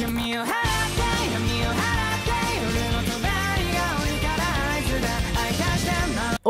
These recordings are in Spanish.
give me a hand.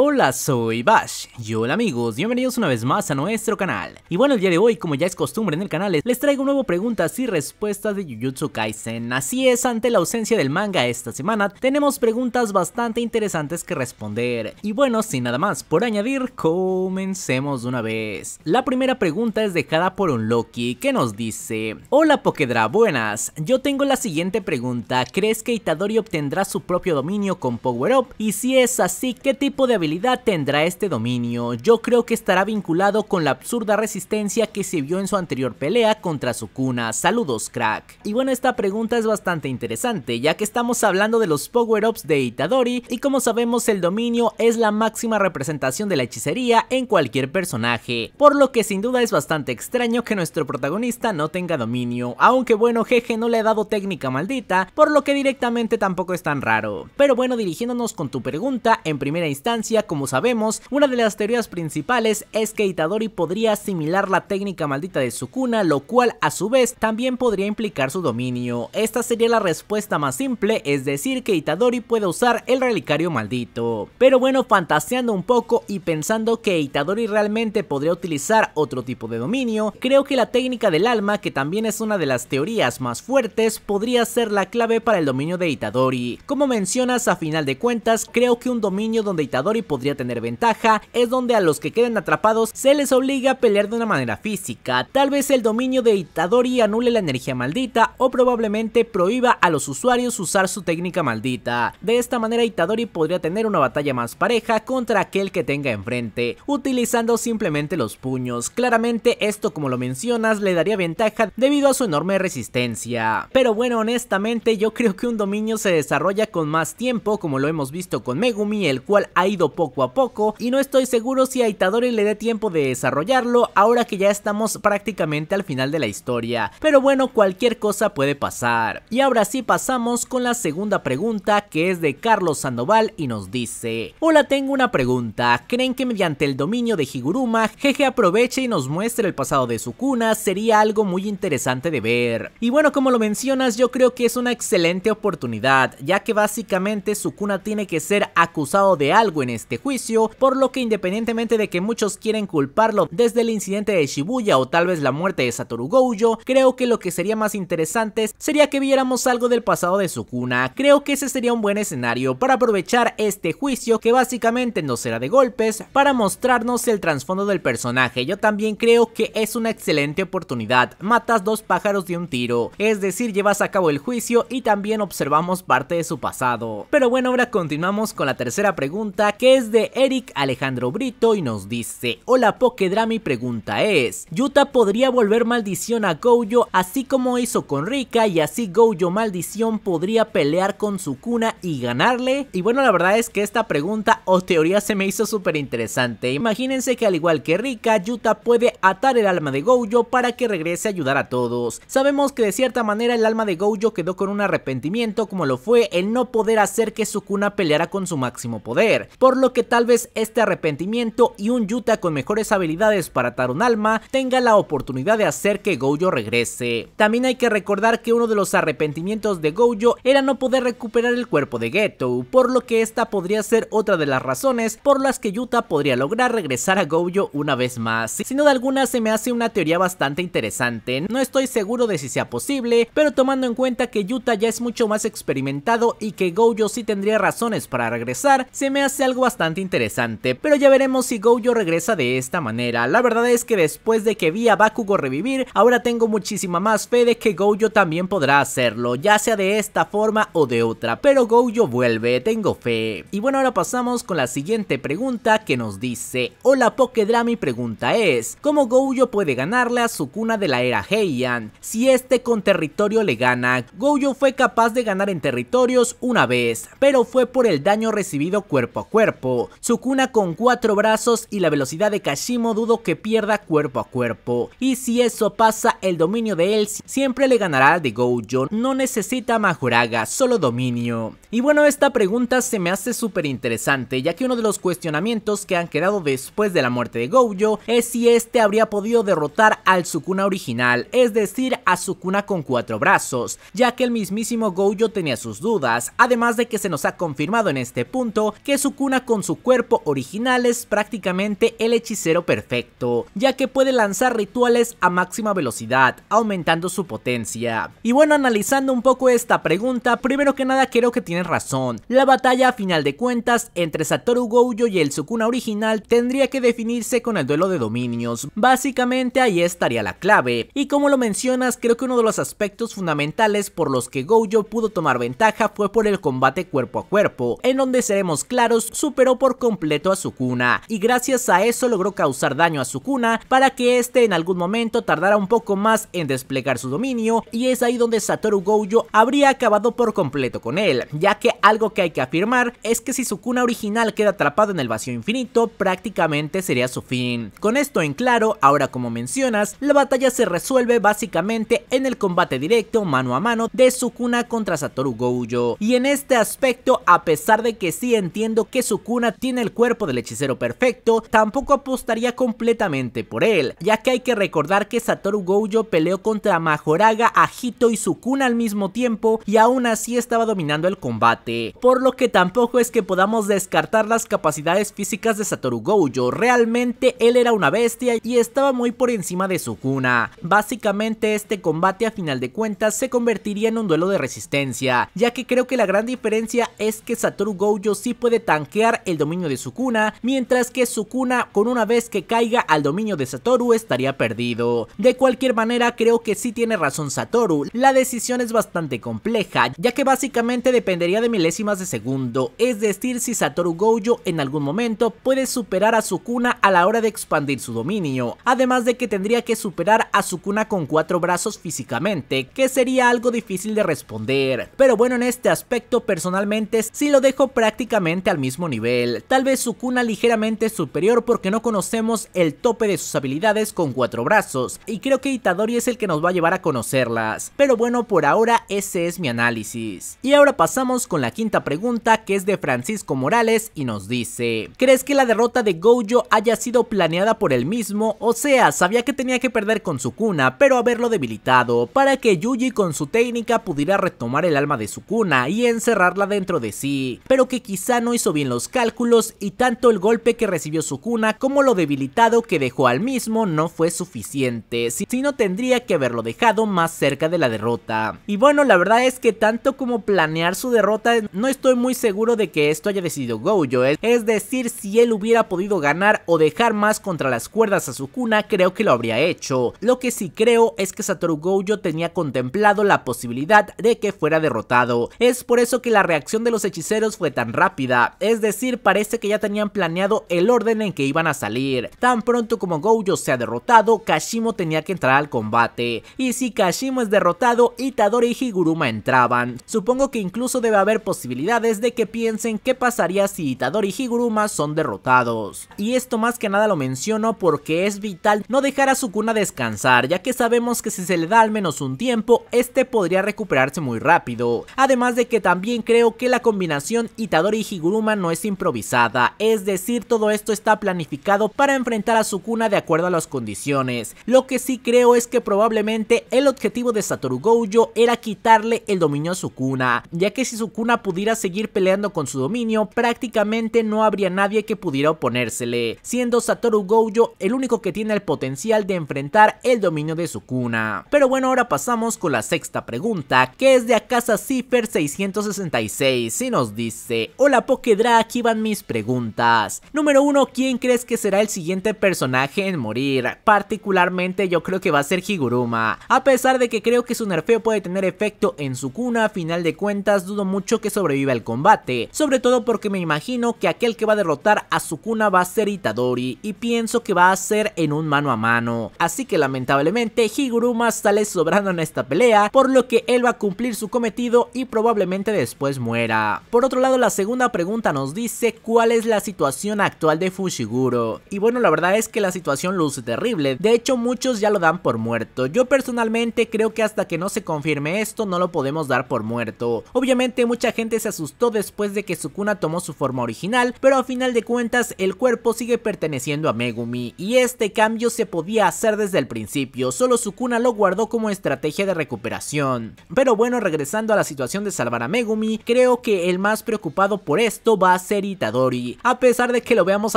Hola, soy Bash y hola amigos, bienvenidos una vez más a nuestro canal. Y bueno, el día de hoy, como ya es costumbre en el canal, les traigo nuevo preguntas y respuestas de Jujutsu Kaisen. Así es, ante la ausencia del manga esta semana, tenemos preguntas bastante interesantes que responder. Y bueno, sin nada más por añadir, comencemos de una vez. La primera pregunta es dejada por un Loki que nos dice: Hola Pokedra, buenas. Yo tengo la siguiente pregunta: ¿Crees que Itadori obtendrá su propio dominio con Power Up? Y si es así, ¿qué tipo de habilidad tendrá este dominio, yo creo que estará vinculado con la absurda resistencia que se vio en su anterior pelea contra Sukuna, saludos crack. Y bueno esta pregunta es bastante interesante ya que estamos hablando de los power-ups de Itadori y como sabemos el dominio es la máxima representación de la hechicería en cualquier personaje, por lo que sin duda es bastante extraño que nuestro protagonista no tenga dominio, aunque bueno jeje no le ha dado técnica maldita, por lo que directamente tampoco es tan raro. Pero bueno dirigiéndonos con tu pregunta, en primera instancia como sabemos, una de las teorías principales es que Itadori podría asimilar la técnica maldita de Sukuna, lo cual a su vez también podría implicar su dominio. Esta sería la respuesta más simple, es decir que Itadori puede usar el relicario maldito. Pero bueno, fantaseando un poco y pensando que Itadori realmente podría utilizar otro tipo de dominio, creo que la técnica del alma, que también es una de las teorías más fuertes, podría ser la clave para el dominio de Itadori. Como mencionas, a final de cuentas, creo que un dominio donde Itadori podría tener ventaja es donde a los que queden atrapados se les obliga a pelear de una manera física. Tal vez el dominio de Itadori anule la energía maldita o probablemente prohíba a los usuarios usar su técnica maldita. De esta manera Itadori podría tener una batalla más pareja contra aquel que tenga enfrente, utilizando simplemente los puños. Claramente esto como lo mencionas le daría ventaja debido a su enorme resistencia. Pero bueno, honestamente yo creo que un dominio se desarrolla con más tiempo como lo hemos visto con Megumi, el cual ha ido poco a poco y no estoy seguro si a Itadori le dé tiempo de desarrollarlo ahora que ya estamos prácticamente al final de la historia, pero bueno cualquier cosa puede pasar. Y ahora sí pasamos con la segunda pregunta que es de Carlos Sandoval y nos dice Hola tengo una pregunta, ¿creen que mediante el dominio de Higuruma, Jeje aproveche y nos muestre el pasado de su cuna? Sería algo muy interesante de ver. Y bueno como lo mencionas yo creo que es una excelente oportunidad ya que básicamente su cuna tiene que ser acusado de algo en este este juicio, por lo que independientemente de que muchos quieren culparlo desde el incidente de Shibuya o tal vez la muerte de Satoru Gojo, creo que lo que sería más interesante sería que viéramos algo del pasado de Sukuna, creo que ese sería un buen escenario para aprovechar este juicio que básicamente no será de golpes, para mostrarnos el trasfondo del personaje, yo también creo que es una excelente oportunidad, matas dos pájaros de un tiro, es decir llevas a cabo el juicio y también observamos parte de su pasado. Pero bueno ahora continuamos con la tercera pregunta que es de Eric Alejandro Brito y nos dice, hola Pokedra, mi pregunta es, Yuta podría volver maldición a Gojo así como hizo con Rika y así Gojo maldición podría pelear con su cuna y ganarle? Y bueno la verdad es que esta pregunta o teoría se me hizo súper interesante, imagínense que al igual que Rika, Yuta puede atar el alma de Gojo para que regrese a ayudar a todos. Sabemos que de cierta manera el alma de Gojo quedó con un arrepentimiento como lo fue el no poder hacer que su cuna peleara con su máximo poder, por lo que tal vez este arrepentimiento y un Yuta con mejores habilidades para atar un alma tenga la oportunidad de hacer que Gojo regrese. También hay que recordar que uno de los arrepentimientos de Gojo era no poder recuperar el cuerpo de Geto, por lo que esta podría ser otra de las razones por las que Yuta podría lograr regresar a Gojo una vez más. Sin duda alguna se me hace una teoría bastante interesante, no estoy seguro de si sea posible, pero tomando en cuenta que Yuta ya es mucho más experimentado y que Gojo sí tendría razones para regresar, se me hace algo bastante interesante, pero ya veremos si Gojo regresa de esta manera. La verdad es que después de que vi a Bakugo revivir, ahora tengo muchísima más fe de que Gojo también podrá hacerlo, ya sea de esta forma o de otra, pero Gojo vuelve, tengo fe. Y bueno, ahora pasamos con la siguiente pregunta que nos dice, hola Pokedra, mi pregunta es, ¿cómo Gojo puede ganarle a su cuna de la era Heian? Si este con territorio le gana, Gojo fue capaz de ganar en territorios una vez, pero fue por el daño recibido cuerpo a cuerpo su Sukuna con cuatro brazos y la velocidad de Kashimo dudo que pierda cuerpo a cuerpo. Y si eso pasa, el dominio de él siempre le ganará al de Gojo. No necesita Majuraga, solo dominio. Y bueno, esta pregunta se me hace súper interesante, ya que uno de los cuestionamientos que han quedado después de la muerte de Gojo es si este habría podido derrotar al Sukuna original, es decir, a Sukuna con cuatro brazos, ya que el mismísimo Gojo tenía sus dudas, además de que se nos ha confirmado en este punto que Sukuna con su cuerpo original es prácticamente el hechicero perfecto, ya que puede lanzar rituales a máxima velocidad, aumentando su potencia. Y bueno, analizando un poco esta pregunta, primero que nada creo que tienes razón. La batalla a final de cuentas entre Satoru Gojo y el Sukuna original tendría que definirse con el duelo de dominios. Básicamente ahí estaría la clave. Y como lo mencionas, creo que uno de los aspectos fundamentales por los que Gojo pudo tomar ventaja fue por el combate cuerpo a cuerpo, en donde seremos claros, su superó por completo a Sukuna y gracias a eso logró causar daño a Sukuna para que este en algún momento tardara un poco más en desplegar su dominio y es ahí donde Satoru Gojo habría acabado por completo con él, ya que algo que hay que afirmar es que si Sukuna original queda atrapado en el vacío infinito prácticamente sería su fin. Con esto en claro, ahora como mencionas, la batalla se resuelve básicamente en el combate directo mano a mano de Sukuna contra Satoru Gojo y en este aspecto a pesar de que sí entiendo que su Sukuna tiene el cuerpo del hechicero perfecto, tampoco apostaría completamente por él, ya que hay que recordar que Satoru Gojo peleó contra Majoraga, Ajito y Sukuna al mismo tiempo y aún así estaba dominando el combate, por lo que tampoco es que podamos descartar las capacidades físicas de Satoru Gojo, realmente él era una bestia y estaba muy por encima de Sukuna. Básicamente este combate a final de cuentas se convertiría en un duelo de resistencia, ya que creo que la gran diferencia es que Satoru Gojo sí puede tanquear el dominio de Sukuna, mientras que Sukuna con una vez que caiga al dominio de Satoru estaría perdido. De cualquier manera creo que sí tiene razón Satoru, la decisión es bastante compleja, ya que básicamente dependería de milésimas de segundo, es decir si Satoru Gojo en algún momento puede superar a Sukuna a la hora de expandir su dominio, además de que tendría que superar a Sukuna con cuatro brazos físicamente, que sería algo difícil de responder, pero bueno en este aspecto personalmente sí lo dejo prácticamente al mismo nivel tal vez su cuna ligeramente superior porque no conocemos el tope de sus habilidades con cuatro brazos y creo que Itadori es el que nos va a llevar a conocerlas, pero bueno por ahora ese es mi análisis. Y ahora pasamos con la quinta pregunta que es de Francisco Morales y nos dice, ¿crees que la derrota de Gojo haya sido planeada por él mismo? O sea, sabía que tenía que perder con su cuna, pero haberlo debilitado para que Yuji con su técnica pudiera retomar el alma de su cuna y encerrarla dentro de sí, pero que quizá no hizo bien los cálculos y tanto el golpe que recibió Sukuna como lo debilitado que dejó al mismo no fue suficiente, sino tendría que haberlo dejado más cerca de la derrota. Y bueno, la verdad es que tanto como planear su derrota, no estoy muy seguro de que esto haya decidido Gojo, ¿eh? es decir, si él hubiera podido ganar o dejar más contra las cuerdas a Sukuna, creo que lo habría hecho. Lo que sí creo es que Satoru Gojo tenía contemplado la posibilidad de que fuera derrotado. Es por eso que la reacción de los hechiceros fue tan rápida, es decir, parece que ya tenían planeado el orden en que iban a salir. Tan pronto como Gojo sea derrotado, Kashimo tenía que entrar al combate. Y si Kashimo es derrotado, Itadori y Higuruma entraban. Supongo que incluso debe haber posibilidades de que piensen qué pasaría si Itadori y Higuruma son derrotados. Y esto más que nada lo menciono porque es vital no dejar a Sukuna descansar, ya que sabemos que si se le da al menos un tiempo, este podría recuperarse muy rápido. Además de que también creo que la combinación Itadori y Higuruma no es improvisada, es decir, todo esto está planificado para enfrentar a Sukuna de acuerdo a las condiciones. Lo que sí creo es que probablemente el objetivo de Satoru Gojo era quitarle el dominio a Sukuna, ya que si Sukuna pudiera seguir peleando con su dominio, prácticamente no habría nadie que pudiera oponérsele, siendo Satoru Gojo el único que tiene el potencial de enfrentar el dominio de Sukuna. Pero bueno, ahora pasamos con la sexta pregunta, que es de Akasa Cipher 666, y nos dice, hola Pokedra, Draki mis preguntas. Número 1. ¿Quién crees que será el siguiente personaje en morir? Particularmente yo creo que va a ser Higuruma. A pesar de que creo que su nerfeo puede tener efecto en su cuna, a final de cuentas dudo mucho que sobreviva el combate. Sobre todo porque me imagino que aquel que va a derrotar a Sukuna va a ser Itadori y pienso que va a ser en un mano a mano. Así que lamentablemente Higuruma sale sobrando en esta pelea, por lo que él va a cumplir su cometido y probablemente después muera. Por otro lado, la segunda pregunta nos dice dice cuál es la situación actual de Fushiguro. Y bueno, la verdad es que la situación luce terrible, de hecho muchos ya lo dan por muerto. Yo personalmente creo que hasta que no se confirme esto no lo podemos dar por muerto. Obviamente mucha gente se asustó después de que Sukuna tomó su forma original, pero a final de cuentas el cuerpo sigue perteneciendo a Megumi y este cambio se podía hacer desde el principio, solo Sukuna lo guardó como estrategia de recuperación. Pero bueno, regresando a la situación de salvar a Megumi, creo que el más preocupado por esto va a ser ser Itadori. A pesar de que lo veamos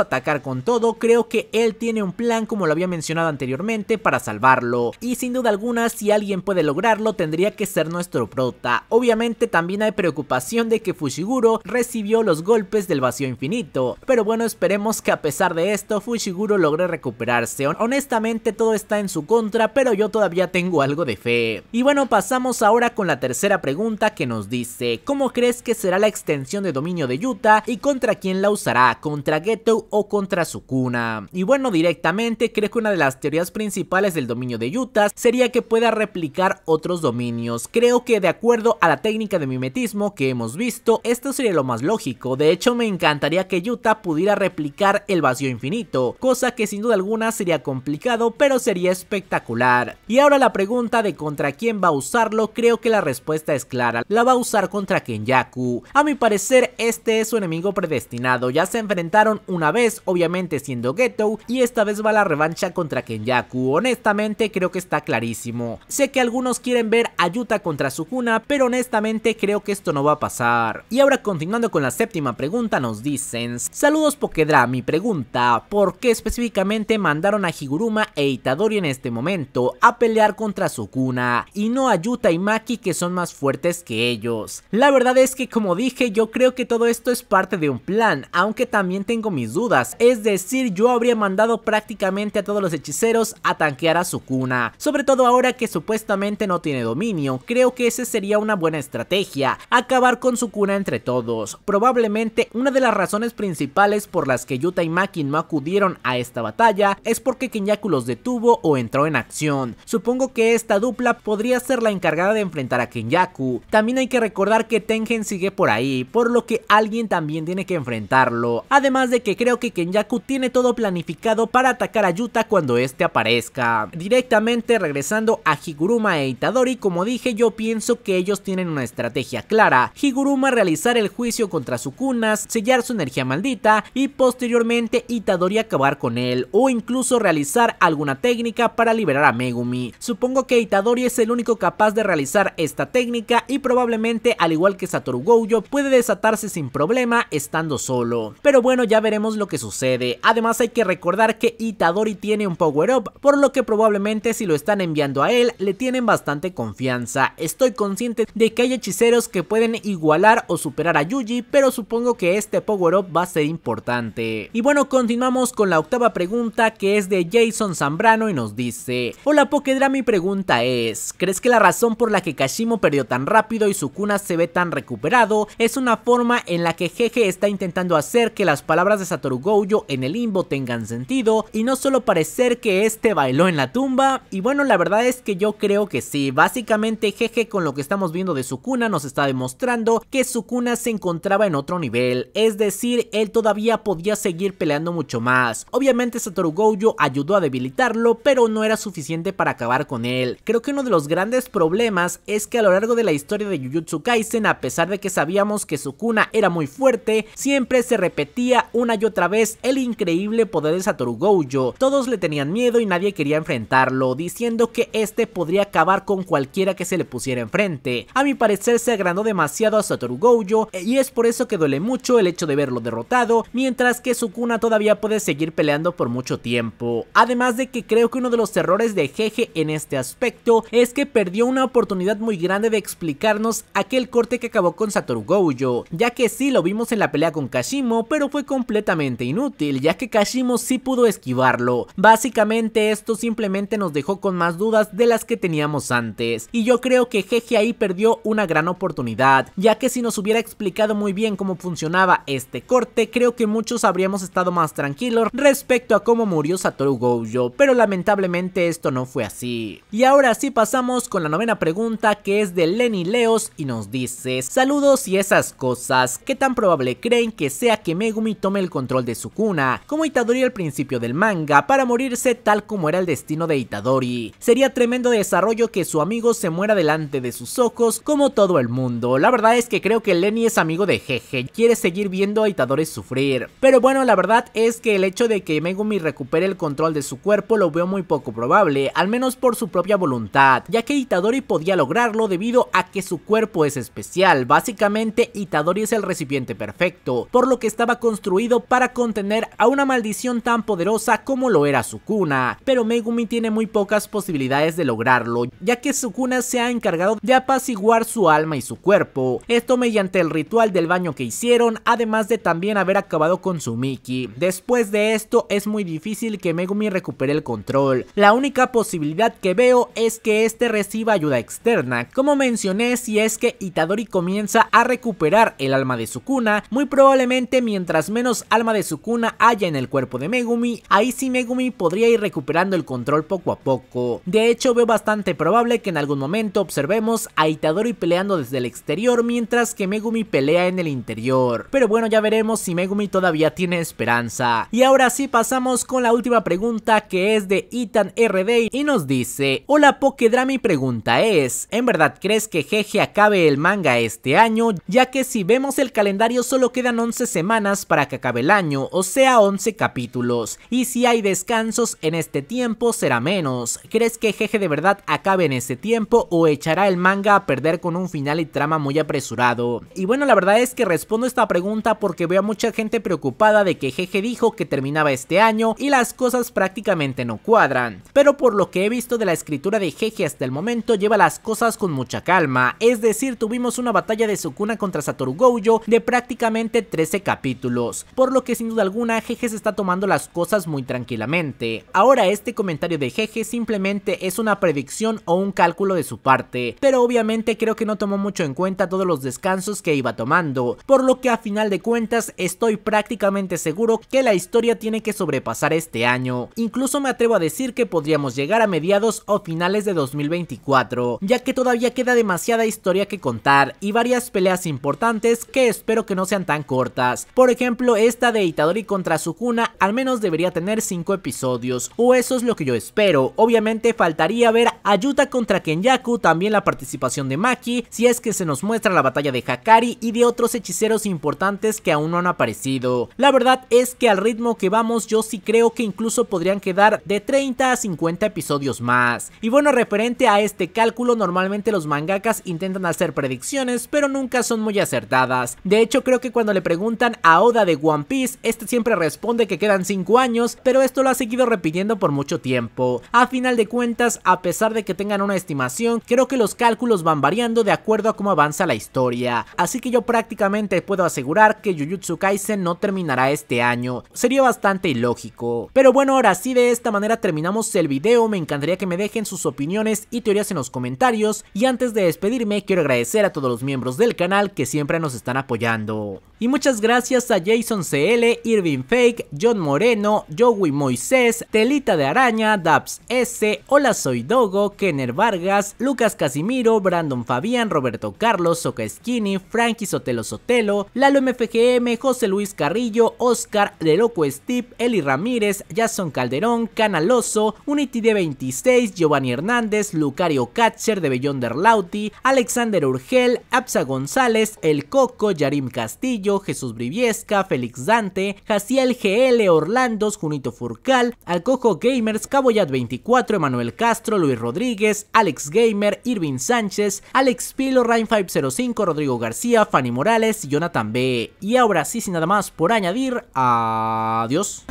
atacar con todo, creo que él tiene un plan como lo había mencionado anteriormente para salvarlo. Y sin duda alguna, si alguien puede lograrlo, tendría que ser nuestro prota. Obviamente también hay preocupación de que Fushiguro recibió los golpes del vacío infinito. Pero bueno, esperemos que a pesar de esto, Fushiguro logre recuperarse. Honestamente todo está en su contra, pero yo todavía tengo algo de fe. Y bueno, pasamos ahora con la tercera pregunta que nos dice, ¿cómo crees que será la extensión de dominio de Yuta y contra quién la usará, contra Geto o contra Sukuna. Y bueno, directamente creo que una de las teorías principales del dominio de Yuta sería que pueda replicar otros dominios. Creo que de acuerdo a la técnica de mimetismo que hemos visto, esto sería lo más lógico. De hecho, me encantaría que Yuta pudiera replicar el vacío infinito, cosa que sin duda alguna sería complicado, pero sería espectacular. Y ahora la pregunta de contra quién va a usarlo, creo que la respuesta es clara. La va a usar contra Kenyaku. A mi parecer, este es su enemigo predestinado, ya se enfrentaron una vez, obviamente siendo Geto, y esta vez va la revancha contra Kenyaku, honestamente creo que está clarísimo. Sé que algunos quieren ver a Yuta contra Sukuna, pero honestamente creo que esto no va a pasar. Y ahora continuando con la séptima pregunta nos dicen, saludos Pokedra, mi pregunta, ¿por qué específicamente mandaron a Higuruma e Itadori en este momento a pelear contra Sukuna y no a Yuta y Maki que son más fuertes que ellos? La verdad es que como dije yo creo que todo esto es parte de un plan, aunque también tengo mis dudas, es decir, yo habría mandado prácticamente a todos los hechiceros a tanquear a su cuna, sobre todo ahora que supuestamente no tiene dominio, creo que esa sería una buena estrategia, acabar con su cuna entre todos, probablemente una de las razones principales por las que Yuta y Maki no acudieron a esta batalla es porque Kenyaku los detuvo o entró en acción, supongo que esta dupla podría ser la encargada de enfrentar a Kenyaku, también hay que recordar que Tengen sigue por ahí, por lo que alguien también tiene que enfrentarlo, además de que creo que Kenyaku tiene todo planificado para atacar a Yuta cuando este aparezca. Directamente regresando a Higuruma e Itadori, como dije yo pienso que ellos tienen una estrategia clara, Higuruma realizar el juicio contra Sukunas, sellar su energía maldita y posteriormente Itadori acabar con él o incluso realizar alguna técnica para liberar a Megumi. Supongo que Itadori es el único capaz de realizar esta técnica y probablemente al igual que Satoru Gojo puede desatarse sin problema, estando solo. Pero bueno, ya veremos lo que sucede. Además hay que recordar que Itadori tiene un power up, por lo que probablemente si lo están enviando a él, le tienen bastante confianza. Estoy consciente de que hay hechiceros que pueden igualar o superar a Yuji, pero supongo que este power up va a ser importante. Y bueno, continuamos con la octava pregunta que es de Jason Zambrano y nos dice Hola Pokedra, mi pregunta es ¿Crees que la razón por la que Kashimo perdió tan rápido y su cuna se ve tan recuperado es una forma en la que Jeje está intentando hacer que las palabras de Satoru Gojo en el limbo tengan sentido y no solo parecer que este bailó en la tumba. Y bueno, la verdad es que yo creo que sí. Básicamente, jeje, con lo que estamos viendo de su cuna nos está demostrando que su cuna se encontraba en otro nivel. Es decir, él todavía podía seguir peleando mucho más. Obviamente Satoru Gojo ayudó a debilitarlo, pero no era suficiente para acabar con él. Creo que uno de los grandes problemas es que a lo largo de la historia de Jujutsu Kaisen, a pesar de que sabíamos que su cuna era muy fuerte, siempre se repetía una y otra vez el increíble poder de Satoru Gojo. Todos le tenían miedo y nadie quería enfrentarlo, diciendo que este podría acabar con cualquiera que se le pusiera enfrente. A mi parecer se agrandó demasiado a Satoru Gojo eh, y es por eso que duele mucho el hecho de verlo derrotado, mientras que Sukuna todavía puede seguir peleando por mucho tiempo. Además de que creo que uno de los errores de Jeje en este aspecto es que perdió una oportunidad muy grande de explicarnos aquel corte que acabó con Satoru Gojo, ya que sí lo vimos en la pelea con Kashimo, pero fue completamente inútil, ya que Kashimo sí pudo esquivarlo. Básicamente esto simplemente nos dejó con más dudas de las que teníamos antes, y yo creo que Jeje ahí perdió una gran oportunidad, ya que si nos hubiera explicado muy bien cómo funcionaba este corte, creo que muchos habríamos estado más tranquilos respecto a cómo murió Satoru Gojo, pero lamentablemente esto no fue así. Y ahora sí pasamos con la novena pregunta que es de Lenny Leos y nos dice, saludos y esas cosas, ¿qué tan probable creen que sea que Megumi tome el control de su cuna, como Itadori al principio del manga, para morirse tal como era el destino de Itadori. Sería tremendo desarrollo que su amigo se muera delante de sus ojos como todo el mundo. La verdad es que creo que Lenny es amigo de Jeje, quiere seguir viendo a Itadori sufrir. Pero bueno, la verdad es que el hecho de que Megumi recupere el control de su cuerpo lo veo muy poco probable, al menos por su propia voluntad, ya que Itadori podía lograrlo debido a que su cuerpo es especial. Básicamente Itadori es el recipiente perfecto por lo que estaba construido para contener a una maldición tan poderosa como lo era Sukuna, pero Megumi tiene muy pocas posibilidades de lograrlo, ya que Sukuna se ha encargado de apaciguar su alma y su cuerpo, esto mediante el ritual del baño que hicieron, además de también haber acabado con su Miki. Después de esto es muy difícil que Megumi recupere el control, la única posibilidad que veo es que este reciba ayuda externa, como mencioné si es que Itadori comienza a recuperar el alma de Sukuna, muy probablemente mientras menos alma de Sukuna haya en el cuerpo de Megumi, ahí sí Megumi podría ir recuperando el control poco a poco. De hecho veo bastante probable que en algún momento observemos a Itadori peleando desde el exterior mientras que Megumi pelea en el interior. Pero bueno ya veremos si Megumi todavía tiene esperanza. Y ahora sí pasamos con la última pregunta que es de Itan RD y nos dice Hola Pokedrami mi pregunta es ¿En verdad crees que Jeje acabe el manga este año? Ya que si vemos el calendario solo quedan 11 semanas para que acabe el año, o sea 11 capítulos, y si hay descansos en este tiempo será menos. ¿Crees que Jeje de verdad acabe en ese tiempo o echará el manga a perder con un final y trama muy apresurado? Y bueno, la verdad es que respondo esta pregunta porque veo a mucha gente preocupada de que Jeje dijo que terminaba este año y las cosas prácticamente no cuadran. Pero por lo que he visto de la escritura de Jeje hasta el momento lleva las cosas con mucha calma, es decir, tuvimos una batalla de Sukuna contra Satoru Gojo de prácticamente 13 capítulos, por lo que sin duda alguna Jeje se está tomando las cosas muy tranquilamente. Ahora este comentario de Jeje simplemente es una predicción o un cálculo de su parte, pero obviamente creo que no tomó mucho en cuenta todos los descansos que iba tomando, por lo que a final de cuentas estoy prácticamente seguro que la historia tiene que sobrepasar este año. Incluso me atrevo a decir que podríamos llegar a mediados o finales de 2024, ya que todavía queda demasiada historia que contar y varias peleas importantes que espero que no sean tan cortas. Por ejemplo, esta de Itadori contra Sukuna al menos debería tener 5 episodios, o eso es lo que yo espero. Obviamente faltaría ver Ayuta contra Kenyaku, también la participación de Maki, si es que se nos muestra la batalla de Hakari y de otros hechiceros importantes que aún no han aparecido. La verdad es que al ritmo que vamos yo sí creo que incluso podrían quedar de 30 a 50 episodios más. Y bueno, referente a este cálculo, normalmente los mangakas intentan hacer predicciones, pero nunca son muy acertadas. De hecho, creo que cuando le preguntan a Oda de One Piece, este siempre responde que quedan 5 años, pero esto lo ha seguido repitiendo por mucho tiempo. A final de cuentas, a pesar de que tengan una estimación, creo que los cálculos van variando de acuerdo a cómo avanza la historia, así que yo prácticamente puedo asegurar que Jujutsu Kaisen no terminará este año, sería bastante ilógico. Pero bueno, ahora sí de esta manera terminamos el video, me encantaría que me dejen sus opiniones y teorías en los comentarios, y antes de despedirme quiero agradecer a todos los miembros del canal que siempre nos están apoyando. Y muchas gracias a Jason CL, Irving Fake, John Moreno, Joey Moisés, Telita de Araña, Dabs S, Hola Soy Dogo, Kenner Vargas, Lucas Casimiro, Brandon Fabián, Roberto Carlos, Soca Skinny, Frankie Sotelo Sotelo, Lalo MFGM, José Luis Carrillo, Oscar, De Loco Steve, Eli Ramírez, Jason Calderón, Canaloso, Unity de 26, Giovanni Hernández, Lucario Catcher de der Lauti, Alexander Urgel, Absa González, El Coco, Yarim Castillo, Jesús Briviesca, Félix Dante, Jaciel GL, Orlandos, Junito Furcal, Alcojo Gamers, Caboyat 24, Emanuel Castro, Luis Rodríguez, Alex Gamer, Irving Sánchez, Alex Pilo, Rain 505, Rodrigo García, Fanny Morales y Jonathan B. Y ahora sí, sin nada más por añadir, adiós.